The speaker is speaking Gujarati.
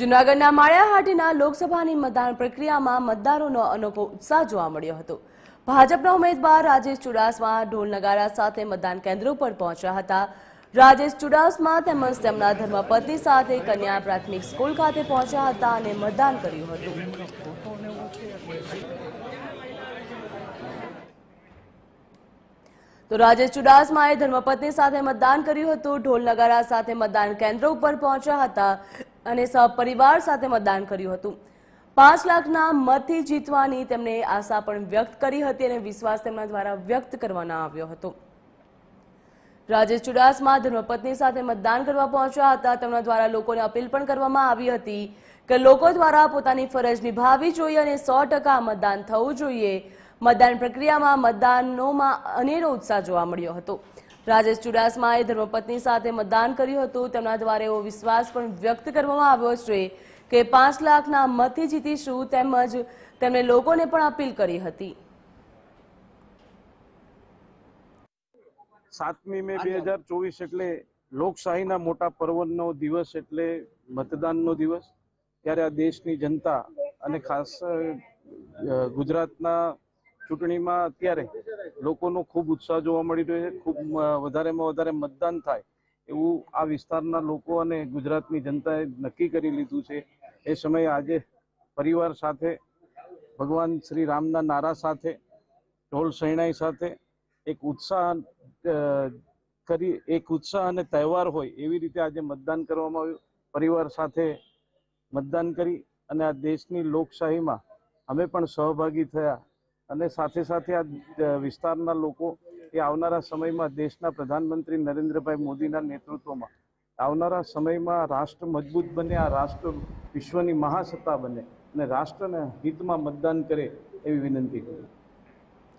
જૂનાગઢના માળિયાહાટીના લોકસભાની મતદાન પ્રક્રિયામાં મતદારોનો અનોખો ઉત્સાહ જોવા મળ્યો હતો ભાજપના ઉમેદવાર રાજેશ ચુડાસમા ઢોલ નગારા સાથે મતદાન કેન્દ્રો પર પહોંચ્યા હતા રાજેશ ચુડાસમા તેમજ તેમના ધર્મપત્ની સાથે કન્યા પ્રાથમિક સ્કૂલ ખાતે પહોંચ્યા હતા અને મતદાન કર્યું હતું તો રાજેશ ચુડાસમાએ ધર્મપત્ની સાથે મતદાન કર્યું હતું ઢોલ નગારા સાથે મતદાન કેન્દ્ર ઉપર પહોંચ્યા હતા અને સહપરિવાર સાથે મતદાન કર્યું હતું પાંચ લાખના મતથી જીતવાની તેમણે આશા પણ વ્યક્ત કરી હતી અને વિશ્વાસ તેમના દ્વારા વ્યક્ત કરવામાં આવ્યો હતો રાજેશ ચુડાસમા ધર્મપત્ની સાથે મતદાન કરવા પહોંચ્યા હતા તેમના દ્વારા લોકોને અપીલ પણ કરવામાં આવી હતી કે લોકો દ્વારા પોતાની ફરજ નિભાવવી જોઈએ અને સો ટકા મતદાન થવું જોઈએ મતદાન પ્રક્રિયામાં મતદાનોમાં અનેરો ઉત્સાહ જોવા મળ્યો હતો રાજેશ ચુડાસમાએ ધર્મપત્ની સાથે મતદાન કર્યું હતું તેમના દ્વારા એવો વિશ્વાસ પણ વ્યક્ત કરવામાં આવ્યો છે કે પાંચ લાખના મતથી જીતીશું તેમજ તેમણે લોકોને પણ અપીલ કરી હતી સાતમી મે બે હજાર ચોવીસ એટલે લોકશાહીના મોટા પર્વનો દિવસ એટલે મતદાનનો દિવસ ત્યારે આ દેશની જનતા અને ખાસ ગુજરાતના ચૂંટણીમાં અત્યારે લોકોનો ખૂબ ઉત્સાહ જોવા મળી રહ્યો છે ખૂબ વધારેમાં વધારે મતદાન થાય એવું આ વિસ્તારના લોકો અને ગુજરાતની જનતાએ નક્કી કરી લીધું છે એ સમયે આજે પરિવાર સાથે ભગવાન શ્રી રામના નારા સાથે ઢોલ શૈણાઈ સાથે એક ઉત્સાહ કરી એક ઉત્સાહ અને તહેવાર હોય એવી રીતે આજે મતદાન કરવામાં આવ્યું પરિવાર સાથે મતદાન કરી અને આ દેશની લોકશાહીમાં અમે પણ સહભાગી થયા અને સાથે સાથે આ વિસ્તારના લોકો એ આવનારા સમયમાં દેશના પ્રધાનમંત્રી નરેન્દ્રભાઈ મોદીના નેતૃત્વમાં આવનારા સમયમાં રાષ્ટ્ર મજબૂત બને આ રાષ્ટ્ર વિશ્વની મહાસત્તા બને અને રાષ્ટ્રના હિતમાં મતદાન કરે એવી વિનંતી કરું